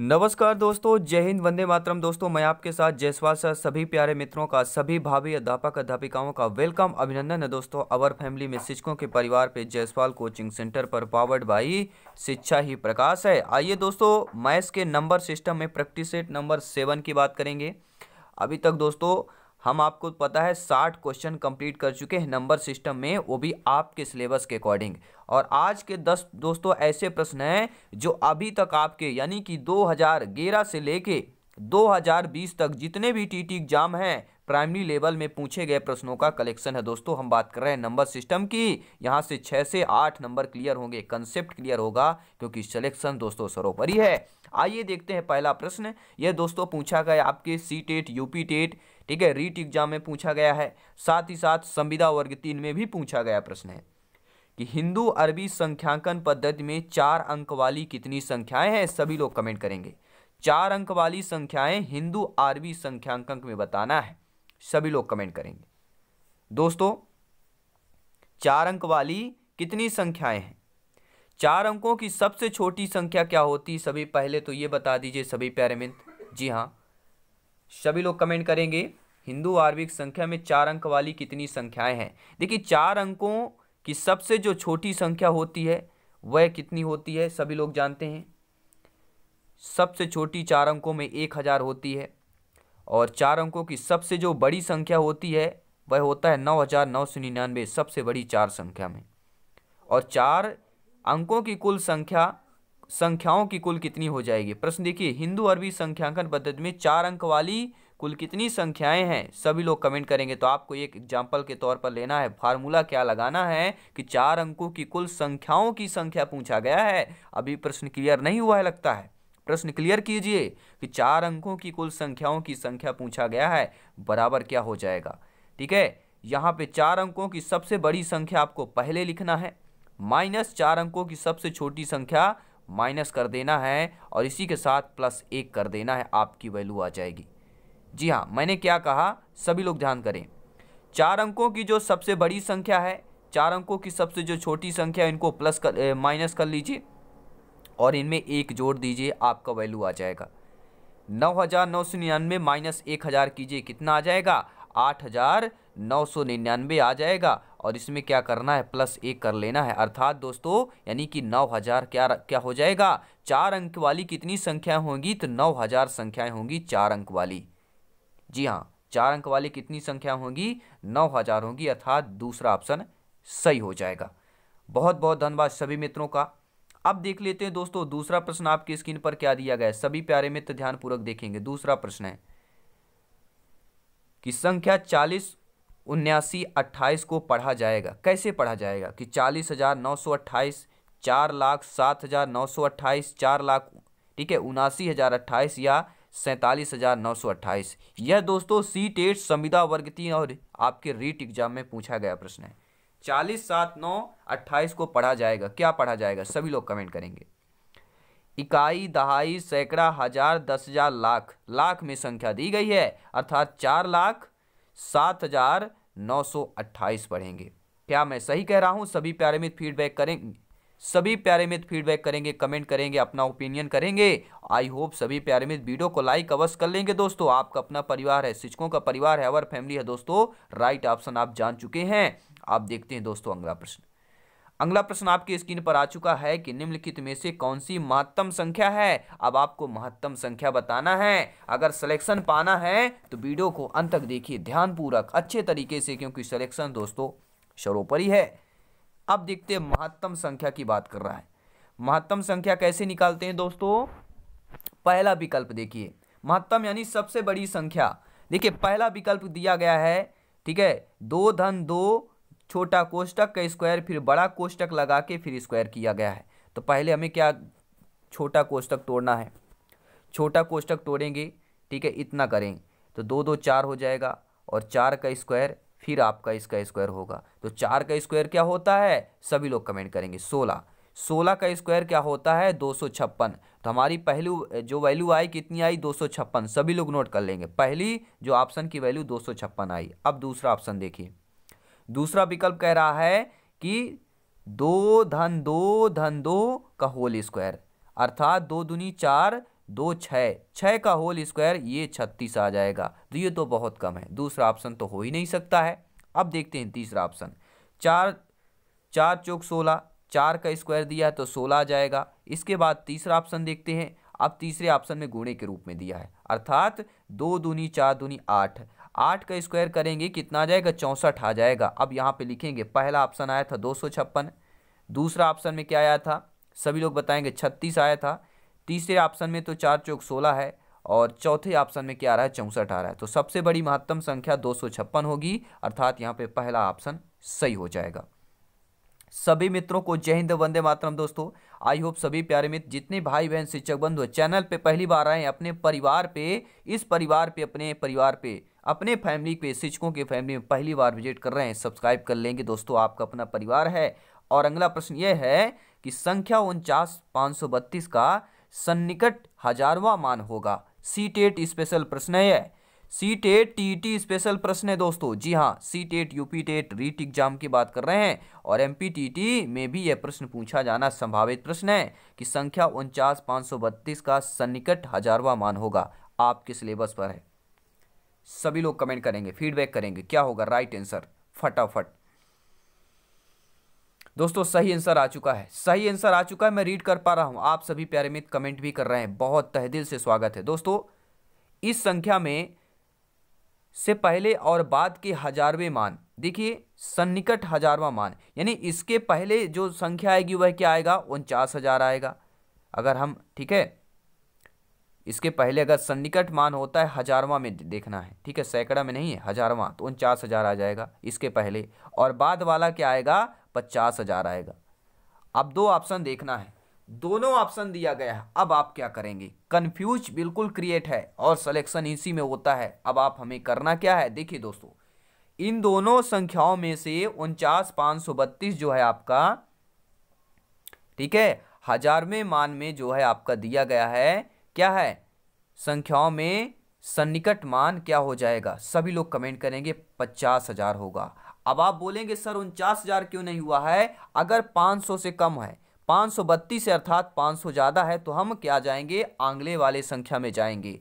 नमस्कार दोस्तों जय हिंद वंदे मातरम दोस्तों मैं आपके साथ जयसवाल सर सभी प्यारे मित्रों का सभी भाभी अध्यापक अध्यापिकाओं का वेलकम अभिनंदन है दोस्तों अवर फैमिली में शिक्षकों के परिवार पे जयसवाल कोचिंग सेंटर पर पावर्ड बाई शिक्षा ही प्रकाश है आइए दोस्तों मैथ्स के नंबर सिस्टम में प्रैक्टिस सेट नंबर सेवन की बात करेंगे अभी तक दोस्तों हम आपको पता है साठ क्वेश्चन कंप्लीट कर चुके हैं नंबर सिस्टम में वो भी आपके सिलेबस के अकॉर्डिंग और आज के दस दोस्तों ऐसे प्रश्न हैं जो अभी तक आपके यानी कि दो हज़ार ग्यारह से लेके 2020 तक जितने भी टीटी एग्जाम हैं प्राइमरी लेवल में पूछे गए प्रश्नों का कलेक्शन है दोस्तों हम बात कर रहे हैं नंबर सिस्टम की यहाँ से छः से आठ नंबर क्लियर होंगे कंसेप्ट क्लियर होगा क्योंकि सलेक्शन दोस्तों सरोपरि है आइए देखते हैं पहला प्रश्न यह दोस्तों पूछा गया आपके सी टेट यूपी टेट ठीक है रीट एग्जाम में पूछा गया है साथ ही साथ संविदा वर्ग तीन में भी पूछा गया प्रश्न है कि हिंदू अरबी संख्यांकन पद्धति में चार अंक वाली कितनी संख्याएं हैं सभी लोग कमेंट करेंगे चार अंक वाली संख्याएं हिंदू अरबी संख्यांकन में बताना है सभी लोग कमेंट करेंगे दोस्तों चार अंक वाली कितनी संख्याएं हैं चार अंकों की सबसे छोटी संख्या क्या होती सभी पहले तो ये बता दीजिए सभी प्यारे मित्र जी हाँ सभी लोग कमेंट करेंगे हिंदू आर्विक संख्या में चार अंक वाली कितनी संख्याएं हैं देखिए चार अंकों की सबसे जो छोटी संख्या होती है वह कितनी होती है सभी लोग जानते हैं सबसे छोटी चार अंकों में एक हज़ार होती है और चार अंकों की सबसे जो बड़ी संख्या होती है वह होता है नौ हज़ार नौ सौ निन्यानवे सबसे बड़ी चार संख्या में और चार अंकों की कुल संख्या संख्याओं की कुल कितनी हो जाएगी प्रश्न देखिए हिंदू अरबी संख्यांकन पद्धति में चार अंक वाली कुल कितनी संख्याएं हैं सभी लोग कमेंट करेंगे तो आपको एक एग्जाम्पल के तौर पर लेना है फार्मूला क्या लगाना है कि चार अंकों की कुल संख्याओं की संख्या पूछा गया है अभी प्रश्न क्लियर नहीं हुआ है लगता है प्रश्न क्लियर कीजिए कि चार अंकों की कुल संख्याओं की संख्या पूछा गया है बराबर क्या हो जाएगा ठीक है यहाँ पे चार अंकों की सबसे बड़ी संख्या आपको पहले लिखना है माइनस चार अंकों की सबसे छोटी संख्या माइनस कर देना है और इसी के साथ प्लस एक कर देना है आपकी वैल्यू आ जाएगी जी हाँ मैंने क्या कहा सभी लोग ध्यान करें चार अंकों की जो सबसे बड़ी संख्या है चार अंकों की सबसे जो छोटी संख्या है इनको प्लस कर माइनस कर लीजिए और इनमें एक जोड़ दीजिए आपका वैल्यू आ जाएगा नौ हज़ार नौ सौ निन्यानवे माइनस एक हज़ार कीजिए कितना आ जाएगा आठ हज़ार नौ सौ निन्यानवे आ जाएगा और इसमें क्या करना है प्लस एक कर लेना है अर्थात दोस्तों यानी कि नौ हज़ार क्या क्या हो जाएगा चार अंक वाली कितनी संख्याएं होंगी तो नौ हज़ार संख्याएं होंगी चार अंक वाली जी हाँ चार अंक वाली कितनी संख्याएँ होंगी नौ हज़ार होंगी अर्थात दूसरा ऑप्शन सही हो जाएगा बहुत बहुत धन्यवाद सभी मित्रों का अब देख लेते हैं दोस्तों दूसरा प्रश्न आपकी स्क्रीन पर क्या दिया गया है सभी प्यारे मित्र ध्यानपूर्वक देखेंगे दूसरा प्रश्न है कि संख्या चालीस उन्यासी अट्ठाईस को पढ़ा जाएगा कैसे पढ़ा जाएगा कि चालीस हज़ार नौ सौ अट्ठाईस चार लाख सात हज़ार नौ सौ अट्ठाईस चार लाख ठीक है उनासी हज़ार अट्ठाईस या सैंतालीस हज़ार नौ सौ अट्ठाईस यह दोस्तों सी टेट संविदा वर्ग तीन और आपके रीट एग्जाम में पूछा गया प्रश्न है चालीस सात नौ अट्ठाईस को पढ़ा जाएगा क्या पढ़ा जाएगा सभी लोग कमेंट करेंगे इकाई दहाई सैकड़ा हजार दस हजार लाख लाख में संख्या दी गई है अर्थात चार लाख सात हजार नौ सौ अट्ठाईस पढ़ेंगे क्या मैं सही कह रहा हूँ सभी प्यारे फीडबैक करेंगे सभी प्यारे फीडबैक करेंगे कमेंट करेंगे अपना ओपिनियन करेंगे आई होप सभी प्यारे वीडियो को लाइक अवश्य कर लेंगे दोस्तों आपका अपना परिवार है शिक्षकों का परिवार है अवर फैमिली है दोस्तों राइट ऑप्शन आप जान चुके हैं आप देखते हैं दोस्तों अगला प्रश्न अगला प्रश्न आपकी स्क्रीन पर आ चुका है कि निम्नलिखित में से कौन सी महत्तम संख्या है अब आपको महत्तम संख्या बताना है अगर सिलेक्शन पाना है तो वीडियो को अंत तक देखिए ध्यानपूर्वक अच्छे तरीके से क्योंकि सिलेक्शन दोस्तों सरोपरि है अब देखते हैं महत्तम संख्या की बात कर रहा है महत्तम संख्या कैसे निकालते हैं दोस्तों पहला विकल्प देखिए महत्तम यानी सबसे बड़ी संख्या देखिए पहला विकल्प दिया गया है ठीक है दो धन दो छोटा कोष्टक का स्क्वायर फिर बड़ा कोष्टक लगा के फिर स्क्वायर किया गया है तो पहले हमें क्या छोटा कोष्टक तोड़ना है छोटा कोष्टक तोड़ेंगे ठीक है इतना करें तो दो दो चार हो जाएगा और चार का स्क्वायर फिर आपका इसका स्क्वायर होगा तो चार का स्क्वायर क्या होता है सभी लोग कमेंट करेंगे सोलह सोलह का स्क्वायर क्या होता है दो सौ छप्पन तो हमारी पहली जो वैल्यू आई कितनी आई दो सौ छप्पन सभी लोग नोट कर लेंगे पहली जो ऑप्शन की वैल्यू दो सौ छप्पन आई अब दूसरा ऑप्शन देखिए दूसरा विकल्प कह रहा है कि दो धन दो धन दो का होल स्क्वायर अर्थात दो दूनी चार दो छः छः का होल स्क्वायर ये छत्तीस आ जाएगा तो ये तो बहुत कम है दूसरा ऑप्शन तो हो ही नहीं सकता है अब देखते हैं तीसरा ऑप्शन चार चार चौक सोलह चार का स्क्वायर दिया है तो सोलह आ जाएगा इसके बाद तीसरा ऑप्शन देखते हैं अब तीसरे ऑप्शन में गुणे के रूप में दिया है अर्थात दो दूनी चार दूनी आठ आठ का स्क्वायर करेंगे कितना आ जाएगा चौंसठ आ जाएगा अब यहाँ पे लिखेंगे पहला ऑप्शन आया था दो सौ छप्पन दूसरा ऑप्शन में क्या आया था सभी लोग बताएंगे छत्तीस आया था तीसरे ऑप्शन में तो चार चौक सोलह है और चौथे ऑप्शन में क्या आ रहा है चौंसठ आ रहा है तो सबसे बड़ी महत्तम संख्या दो होगी अर्थात यहाँ पर पहला ऑप्शन सही हो जाएगा सभी मित्रों को जय हिंद वंदे मातरम दोस्तों आई होप सभी प्यारे मित्र जितने भाई बहन शिक्षक बंधु चैनल पे पहली बार आए अपने परिवार पे इस परिवार पे अपने परिवार पे अपने फैमिली पे शिक्षकों के फैमिली में पहली बार विजिट कर रहे हैं सब्सक्राइब कर लेंगे दोस्तों आपका अपना परिवार है और अगला प्रश्न यह है कि संख्या उनचास पाँच का सन्निकट हजारवा मान होगा सी टेट स्पेशल प्रश्न है C TET T T special प्रश्न है दोस्तों जी हाँ C TET UP TET REET exam की बात कर रहे हैं और एम पी टी टी में भी यह प्रश्न पूछा जाना संभावित प्रश्न है कि संख्या उनचास पाँच सौ बत्तीस का सन्निकट हजारवा मान होगा आपके सिलेबस पर है सभी लोग कमेंट करेंगे फीडबैक करेंगे क्या होगा राइट आंसर फटाफट दोस्तों सही आंसर आ चुका है सही आंसर आ चुका है मैं रीड कर पा रहा हूं आप सभी प्यारे मित्र कमेंट भी कर रहे हैं बहुत तहदिल से स्वागत है दोस्तों इस संख्या में से पहले और बाद के हजारवें मान देखिए सन्निकट हजारवा मान यानी इसके पहले जो संख्या आएगी वह क्या आएगा उनचास हजार आएगा अगर हम ठीक है इसके पहले अगर सन्निकट मान होता है हजारवा में देखना है ठीक है सैकड़ा में नहीं है हजारवा तो उनचास हजार आ जाएगा इसके पहले और बाद वाला क्या आएगा पचास हजार आएगा अब दो ऑप्शन देखना है दोनों ऑप्शन दिया गया है अब आप क्या करेंगे कंफ्यूज बिल्कुल क्रिएट है और सिलेक्शन इसी में होता है अब आप हमें करना क्या है देखिए दोस्तों इन दोनों संख्याओं में से उनचास पाँच सौ बत्तीस जो है आपका ठीक है हजारवें मान में जो है आपका दिया गया है क्या है संख्याओं में सन्निकट मान क्या हो जाएगा सभी लोग कमेंट करेंगे पचास हजार होगा अब आप बोलेंगे सर उनचास हजार क्यों नहीं हुआ है अगर पाँच सौ से कम है पाँच सौ बत्तीस है अर्थात पाँच सौ ज़्यादा है तो हम क्या जाएंगे आंगले वाले संख्या में जाएंगे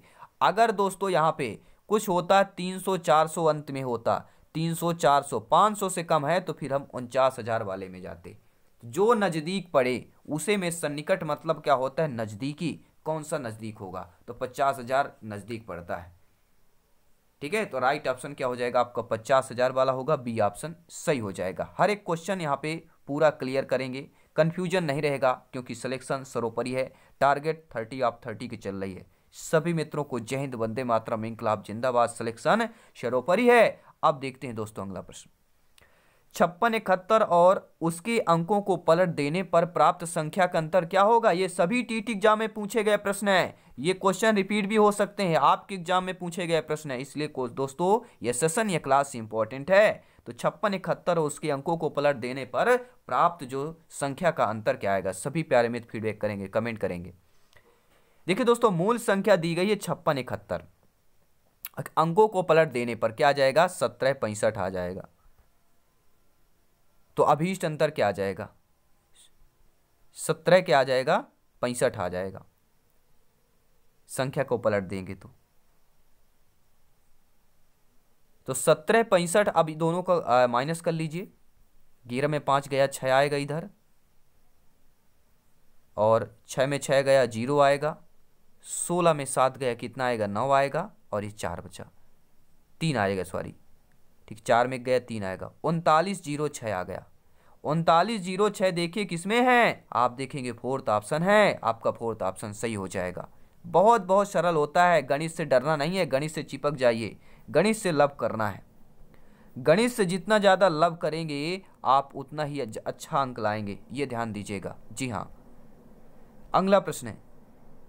अगर दोस्तों यहाँ पे कुछ होता तीन सौ चार सौ अंत में होता तीन सौ चार सौ पाँच सौ से कम है तो फिर हम उनचास हज़ार वाले में जाते जो नज़दीक पड़े उसे में सन्निकट मतलब क्या होता है नज़दीकी कौन सा नज़दीक होगा तो पचास हज़ार नज़दीक पड़ता है ठीक है तो राइट ऑप्शन क्या हो जाएगा आपका पचास हज़ार वाला होगा बी ऑप्शन सही हो जाएगा हर एक क्वेश्चन यहाँ पे पूरा क्लियर करेंगे कन्फ्यूजन नहीं रहेगा क्योंकि सिलेक्शन सरोपरि है टारगेट थर्टी ऑफ थर्टी की चल रही है सभी मित्रों को जय हिंद वंदे मातरम इंकलाब जिंदाबाद सिलेक्शन सरोपरि है अब देखते हैं दोस्तों अगला प्रश्न छप्पन इकहत्तर और उसके अंकों को पलट देने पर प्राप्त संख्या का अंतर क्या होगा ये सभी टी एग्जाम में पूछे गए प्रश्न हैं ये क्वेश्चन रिपीट भी हो सकते हैं आपके एग्जाम में पूछे गए प्रश्न हैं इसलिए दोस्तों ये सेशन ये क्लास इंपॉर्टेंट है तो छप्पन इकहत्तर और उसके अंकों को पलट देने पर प्राप्त जो संख्या का अंतर क्या आएगा सभी प्यारे मित्र फीडबैक करेंगे कमेंट करेंगे देखिए दोस्तों मूल संख्या दी गई है छप्पन इकहत्तर अंकों को पलट देने पर क्या आ जाएगा सत्रह पैंसठ आ जाएगा तो अभीष्ट अंतर क्या आ जाएगा सत्रह क्या आ जाएगा पैंसठ आ जाएगा संख्या को पलट देंगे तो तो सत्रह पैंसठ अब दोनों का माइनस कर लीजिए ग्यारह में पांच गया छह आएगा इधर और छह में छह गया जीरो आएगा सोलह में सात गया कितना आएगा नौ आएगा और ये चार बचा तीन आएगा सॉरी ठीक चार में गया तीन आएगा उनतालीस जीरो छः आ गया उनतालीस जीरो छः देखिए किसमें है आप देखेंगे फोर्थ ऑप्शन है आपका फोर्थ ऑप्शन सही हो जाएगा बहुत बहुत सरल होता है गणित से डरना नहीं है गणित से चिपक जाइए गणित से लव करना है गणित से जितना ज़्यादा लव करेंगे आप उतना ही अच्छा अंक लाएंगे ये ध्यान दीजिएगा जी हाँ अगला प्रश्न है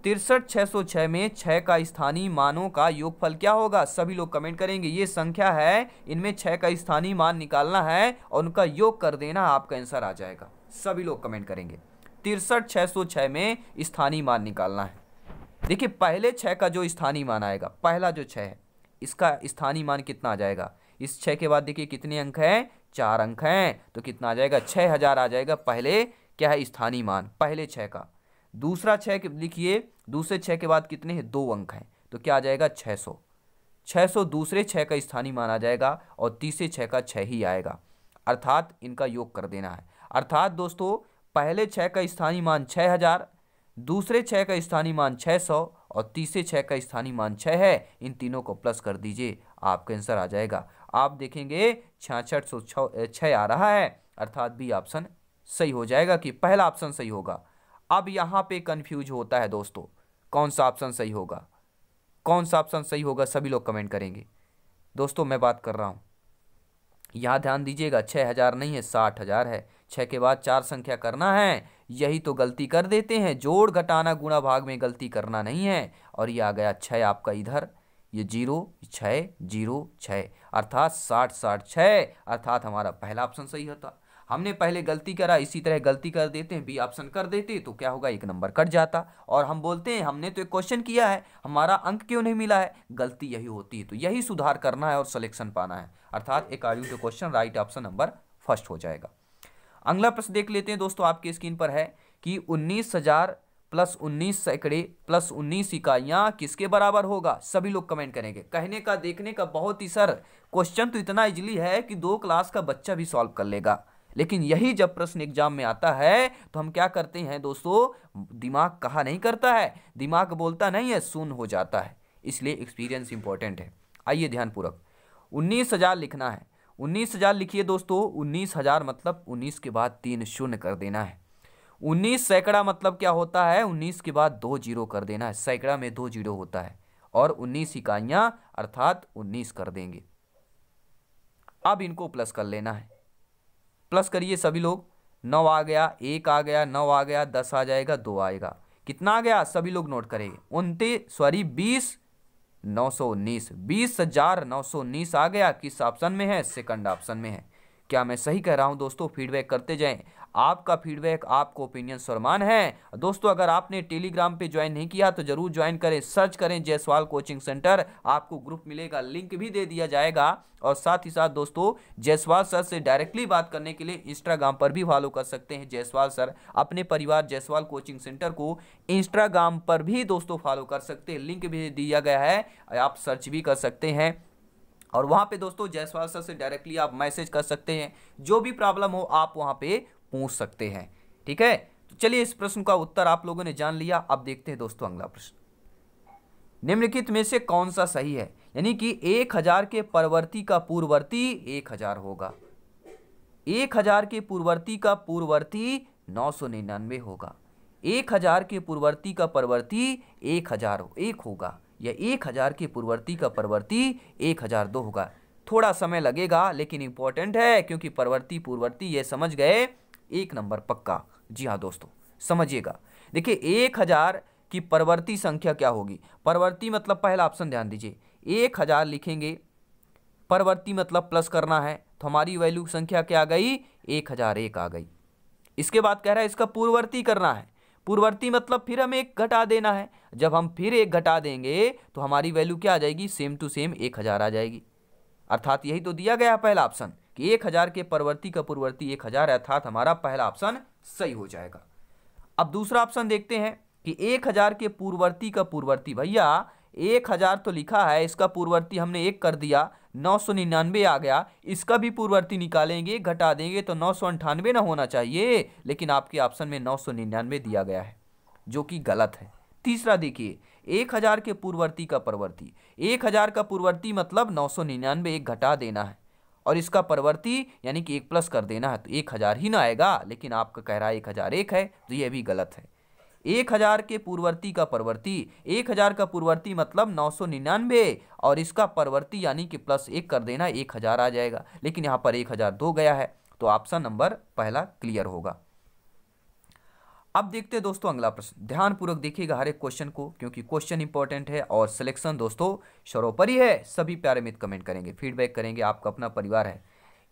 तिरसठ छः सौ छः में छः का स्थानीय मानों का योगफल क्या होगा सभी लोग कमेंट करेंगे ये संख्या है इनमें छः का स्थानीय मान निकालना है और उनका योग कर देना आपका आंसर आ जाएगा सभी लोग कमेंट करेंगे तिरसठ छः सौ छः में स्थानीय मान निकालना है देखिए पहले छः का जो स्थानीय मान आएगा पहला जो छः है इसका स्थानीय मान कितना आ जाएगा इस छः के बाद देखिए कितने अंक हैं चार अंक हैं तो कितना आ जाएगा छः हज़ार आ जाएगा पहले क्या है स्थानीय मान पहले छः का दूसरा छः लिखिए दूसरे छः के बाद कितने हैं दो अंक हैं तो क्या आ जाएगा छः सौ छः सौ दूसरे छः का स्थानीय माना जाएगा और तीसरे छः का छः ही आएगा अर्थात इनका योग कर देना है अर्थात दोस्तों पहले छः का स्थानीय मान छः हज़ार दूसरे छः का स्थानीय मान छः सौ और तीसरे छः का स्थानीय मान छः है इन तीनों को प्लस कर दीजिए आपका आंसर आ जाएगा आप देखेंगे छियासठ सौ छः आ रहा है अर्थात बी ऑप्शन सही हो जाएगा कि पहला ऑप्शन सही होगा अब यहाँ पे कन्फ्यूज होता है दोस्तों कौन सा ऑप्शन सही होगा कौन सा ऑप्शन सही होगा सभी लोग कमेंट करेंगे दोस्तों मैं बात कर रहा हूँ यहाँ ध्यान दीजिएगा छः हज़ार नहीं है साठ हज़ार है छः के बाद चार संख्या करना है यही तो गलती कर देते हैं जोड़ घटाना गुणा भाग में गलती करना नहीं है और ये आ गया छः आपका इधर ये जीरो छः जीरो छः अर्थात साठ साठ छः अर्थात हमारा पहला ऑप्शन सही होता हमने पहले गलती करा इसी तरह गलती कर देते हैं बी ऑप्शन कर देते तो क्या होगा एक नंबर कट जाता और हम बोलते हैं हमने तो एक क्वेश्चन किया है हमारा अंक क्यों नहीं मिला है गलती यही होती है तो यही सुधार करना है और सलेक्शन पाना है अर्थात एक आयु टू question right option number first हो जाएगा अगला प्रश्न देख लेते हैं दोस्तों आपकी स्क्रीन पर है कि उन्नीस हजार प्लस उन्नीस सैकड़े प्लस उन्नीस इकाइयाँ किसके बराबर होगा सभी लोग कमेंट करेंगे कहने का देखने का बहुत ही सर क्वेश्चन तो इतना इजली है कि दो क्लास का बच्चा भी सॉल्व कर लेगा लेकिन यही जब प्रश्न एग्जाम में आता है तो हम क्या करते हैं दोस्तों दिमाग कहा नहीं करता है दिमाग बोलता नहीं है सुन हो जाता है इसलिए एक्सपीरियंस इंपॉर्टेंट है आइए ध्यानपूर्वक उन्नीस हज़ार लिखना है उन्नीस हज़ार लिखिए दोस्तों उन्नीस हज़ार मतलब उन्नीस के बाद तीन शून्य कर देना है उन्नीस सैकड़ा मतलब क्या होता है उन्नीस के बाद दो जीरो कर देना है सैकड़ा में दो जीरो होता है और उन्नीस इकाइयां अर्थात उन्नीस कर देंगे अब इनको प्लस कर लेना है प्लस करिए सभी लोग नौ आ गया एक आ गया नौ आ गया दस आ जाएगा दो आएगा कितना आ गया सभी लोग नोट करेंगे उनतीस सॉरी बीस नौ सौ उन्नीस बीस हजार नौ सौ उन्नीस आ गया किस ऑप्शन में है सेकंड ऑप्शन में है क्या मैं सही कह रहा हूं दोस्तों फीडबैक करते जाएं आपका फीडबैक आपको ओपिनियन सरमान है दोस्तों अगर आपने टेलीग्राम पे ज्वाइन नहीं किया तो जरूर ज्वाइन करें सर्च करें जयसवाल कोचिंग सेंटर आपको ग्रुप मिलेगा लिंक भी दे दिया जाएगा और साथ ही साथ दोस्तों जयसवाल सर से डायरेक्टली बात करने के लिए इंस्टाग्राम पर भी फॉलो कर सकते हैं जयसवाल सर अपने परिवार जयसवाल कोचिंग सेंटर को इंस्टाग्राम पर भी दोस्तों फॉलो कर सकते हैं लिंक भी दिया गया है आप सर्च भी कर सकते हैं और वहाँ पे दोस्तों जयसवाल सर से डायरेक्टली आप मैसेज कर सकते हैं जो भी प्रॉब्लम हो आप वहाँ पे पूछ सकते हैं ठीक है तो चलिए इस प्रश्न का उत्तर आप लोगों ने जान लिया अब देखते हैं दोस्तों अगला प्रश्न निम्नलिखित में से कौन सा सही है यानी कि एक हजार के परवर्ती का पूर्ववर्ती एक हजार होगा एक हजार के पूर्ववर्ती का पूर्ववर्ती नौ सौ निन्यानवे होगा एक हजार के पूर्ववर्ती का परवर्ती एक हजार एक होगा या एक हजार के पूर्ववर्ती का परवर्ती एक हजार दो होगा थोड़ा समय लगेगा लेकिन इंपॉर्टेंट है क्योंकि परवर्ती पूर्ववर्ती ये समझ गए एक नंबर पक्का जी हाँ दोस्तों समझिएगा देखिए एक हज़ार की परवर्ती संख्या क्या होगी परवर्ती मतलब पहला ऑप्शन ध्यान दीजिए एक हज़ार लिखेंगे परवर्ती मतलब प्लस करना है तो हमारी वैल्यू संख्या क्या आ गई एक हज़ार एक आ गई इसके बाद कह रहा है इसका पूर्ववर्ती करना है पूर्ववर्ती मतलब फिर हमें एक घटा देना है जब हम फिर एक घटा देंगे तो हमारी वैल्यू क्या आ जाएगी सेम टू सेम एक हज़ार आ जाएगी अर्थात यही तो दिया गया पहला ऑप्शन कि एक हज़ार के परवर्ती का पूर्ववर्ती एक हज़ार अर्थात हमारा पहला ऑप्शन सही हो जाएगा अब दूसरा ऑप्शन देखते हैं कि एक हज़ार के पूर्ववर्ती का पूर्ववर्ती भैया एक हज़ार तो लिखा है इसका पूर्ववर्ती हमने एक कर दिया नौ सौ निन्यानवे आ गया इसका भी पूर्ववर्ती निकालेंगे घटा देंगे तो नौ सौ अंठानवे ना होना चाहिए लेकिन आपके ऑप्शन में नौ सौ निन्यानवे दिया गया है जो कि गलत है तीसरा देखिए एक हज़ार के पूर्ववर्ती का परवर्ती एक हज़ार का पूर्ववर्ती मतलब नौ सौ निन्यानवे एक घटा देना है और इसका परवर्ती यानी कि एक प्लस कर देना है तो एक हज़ार ही ना आएगा लेकिन आपका कह रहा है एक हज़ार एक है तो ये भी गलत है एक हज़ार के पूर्ववर्ती का परवर्ती एक हज़ार का पूर्ववर्ती मतलब नौ सौ निन्यानवे और इसका परवर्ती यानी कि प्लस एक कर देना एक हज़ार आ जाएगा लेकिन यहाँ पर एक हज़ार दो गया है तो ऑप्शन नंबर पहला क्लियर होगा अब देखते हैं दोस्तों अगला प्रश्न ध्यानपूर्वक देखिएगा हर एक क्वेश्चन को क्योंकि क्वेश्चन इंपॉर्टेंट है और सिलेक्शन दोस्तों सरोपरि है सभी प्यारे मित्र कमेंट करेंगे फीडबैक करेंगे आपका अपना परिवार है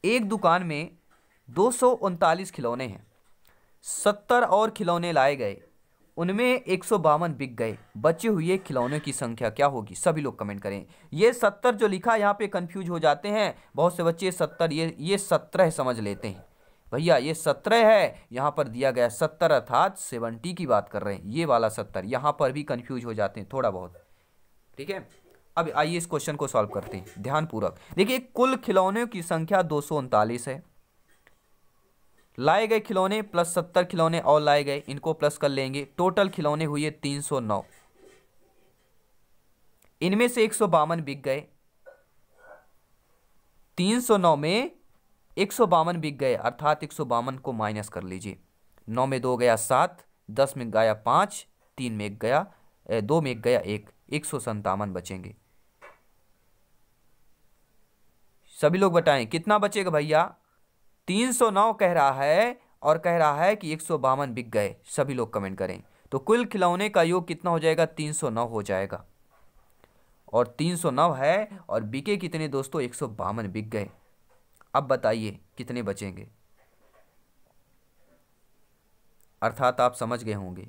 एक दुकान में दो खिलौने हैं सत्तर और खिलौने लाए गए उनमें एक बिक गए बचे हुए खिलौने की संख्या क्या होगी सभी लोग कमेंट करें ये सत्तर जो लिखा यहाँ पे कंफ्यूज हो जाते हैं बहुत से बच्चे सत्तर ये ये सत्रह समझ लेते हैं भैया ये सत्रह है यहाँ पर दिया गया सत्तर अर्थात सेवेंटी की बात कर रहे हैं ये वाला सत्तर यहाँ पर भी कन्फ्यूज हो जाते हैं थोड़ा बहुत ठीक है अब आइए इस क्वेश्चन को सॉल्व करते हैं ध्यानपूर्वक देखिए कुल खिलौने की संख्या दो है लाए गए खिलौने प्लस सत्तर खिलौने और लाए गए इनको प्लस कर लेंगे टोटल खिलौने हुए तीन सौ नौ इनमें से एक सौ बावन बिक गए तीन सौ नौ में एक सौ बावन बिक गए अर्थात एक सौ बावन को माइनस कर लीजिए नौ में दो गया सात दस में गया पाँच तीन में एक गया दो में एक गया एक एक सौ संतावन बचेंगे सभी लोग बताएं कितना बचेगा भैया तीन सौ नौ कह रहा है और कह रहा है कि एक सौ बावन बिक गए सभी लोग कमेंट करें तो कुल खिलौने का योग कितना हो जाएगा तीन सौ नौ हो जाएगा और तीन सौ नौ है और बिके कितने दोस्तों एक सौ बावन बिक गए अब बताइए कितने बचेंगे अर्थात आप समझ गए होंगे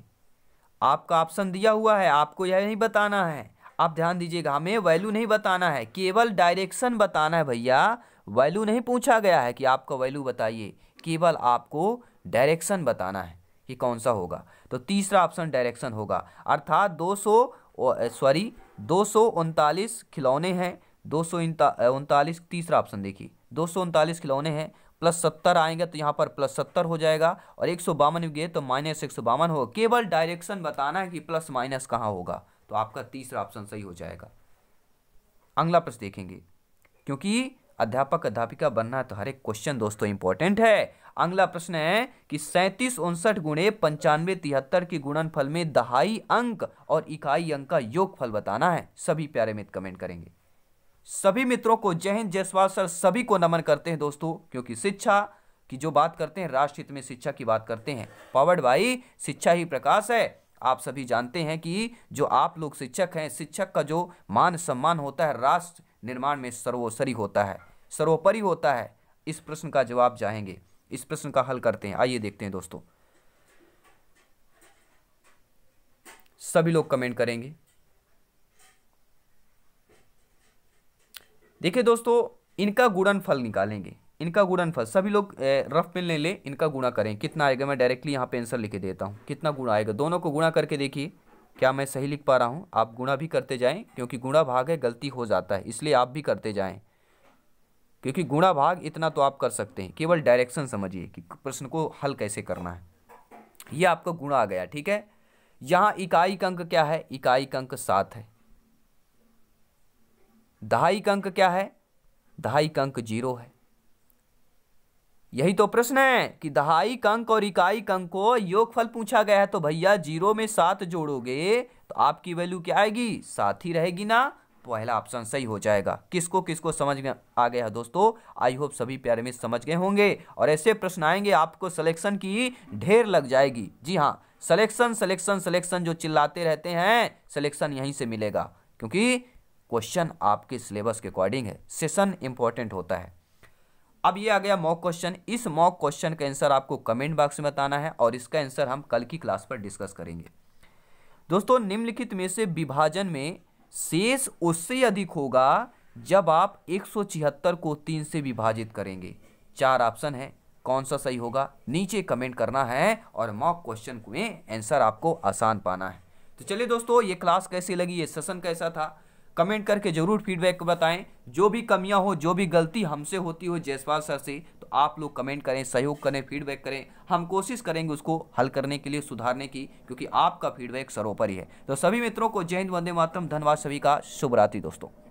आपका ऑप्शन दिया हुआ है आपको यह नहीं बताना है आप ध्यान दीजिएगा हमें वैल्यू नहीं बताना है केवल डायरेक्शन बताना है भैया वैल्यू नहीं पूछा गया है कि आपका वैल्यू बताइए केवल आपको डायरेक्शन बताना है कि कौन सा होगा तो तीसरा ऑप्शन डायरेक्शन होगा अर्थात दो सॉरी दो खिलौने हैं दो तीसरा ऑप्शन देखिए दो खिलौने हैं प्लस सत्तर आएंगे तो यहाँ पर प्लस सत्तर हो जाएगा और एक सौ बावन गए तो माइनस एक सौ बावन होगा केवल डायरेक्शन बताना है कि प्लस माइनस कहाँ होगा तो आपका तीसरा ऑप्शन सही हो जाएगा अगला प्रश्न देखेंगे क्योंकि अध्यापक अध्यापिका बनना है तो हर एक क्वेश्चन दोस्तों इंपॉर्टेंट है अगला प्रश्न है कि सैंतीस उनसठ गुणे पंचानवे तिहत्तर के गुणनफल में दहाई अंक और इकाई अंक का योगफल बताना है सभी प्यारे मित्र कमेंट करेंगे सभी मित्रों को जय हिंद जयसवाल सर सभी को नमन करते हैं दोस्तों क्योंकि शिक्षा की जो बात करते हैं राष्ट्र हित में शिक्षा की बात करते हैं पावर्ड भाई शिक्षा ही प्रकाश है आप सभी जानते हैं कि जो आप लोग शिक्षक हैं शिक्षक का जो मान सम्मान होता है राष्ट्र निर्माण में सर्वोसरी होता है सर्वोपरि होता है इस प्रश्न का जवाब जाएंगे इस प्रश्न का हल करते हैं आइए देखते हैं दोस्तों सभी लोग कमेंट करेंगे देखिए दोस्तों इनका गुणनफल निकालेंगे इनका गुणनफल सभी लोग रफ पेन ले लें इनका गुणा करें कितना आएगा मैं डायरेक्टली यहाँ पे आंसर लिख देता हूँ कितना गुणा आएगा दोनों को गुणा करके देखिए क्या मैं सही लिख पा रहा हूँ आप गुणा भी करते जाएँ क्योंकि गुणा भाग है गलती हो जाता है इसलिए आप भी करते जाएँ क्योंकि गुणा भाग इतना तो आप कर सकते हैं केवल डायरेक्शन समझिए कि प्रश्न को हल कैसे करना है ये आपका गुणा आ गया ठीक है यहाँ इकाई अंक क्या है इकाई अंक सात है दहाई अंक क्या है दहाई अंक जीरो है यही तो प्रश्न है कि दहाई अंक और इकाई अंक को योगफल पूछा गया है तो भैया जीरो में सात जोड़ोगे तो आपकी वैल्यू क्या आएगी सात ही रहेगी ना पहला ऑप्शन सही हो जाएगा किसको किसको समझ में आ गया है दोस्तों आई होप सभी प्यारे में समझ गए होंगे और ऐसे प्रश्न आएंगे आपको सिलेक्शन की ढेर लग जाएगी जी हाँ सिलेक्शन सिलेक्शन सिलेक्शन जो चिल्लाते रहते हैं सिलेक्शन यहीं से मिलेगा क्योंकि क्वेश्चन आपके सिलेबस के अकॉर्डिंग है सेशन इंपॉर्टेंट होता है अब ये आ गया मॉक क्वेश्चन इस मॉक क्वेश्चन का आंसर आपको कमेंट बॉक्स में बताना है और इसका आंसर हम कल की क्लास पर डिस्कस करेंगे दोस्तों निम्नलिखित में से विभाजन में शेष उससे अधिक होगा जब आप एक को तीन से विभाजित करेंगे चार ऑप्शन है कौन सा सही होगा नीचे कमेंट करना है और मॉक क्वेश्चन में आंसर आपको आसान पाना है तो चलिए दोस्तों ये क्लास कैसी लगी ये सेशन कैसा था कमेंट करके ज़रूर फीडबैक बताएं जो भी कमियां हो जो भी गलती हमसे होती हो जयसवाल सर से तो आप लोग कमेंट करें सहयोग करें फीडबैक करें हम कोशिश करेंगे उसको हल करने के लिए सुधारने की क्योंकि आपका फीडबैक सरोपरि है तो सभी मित्रों को जय हिंद वंदे मातरम धन्यवाद सभी का शुभरात्रि दोस्तों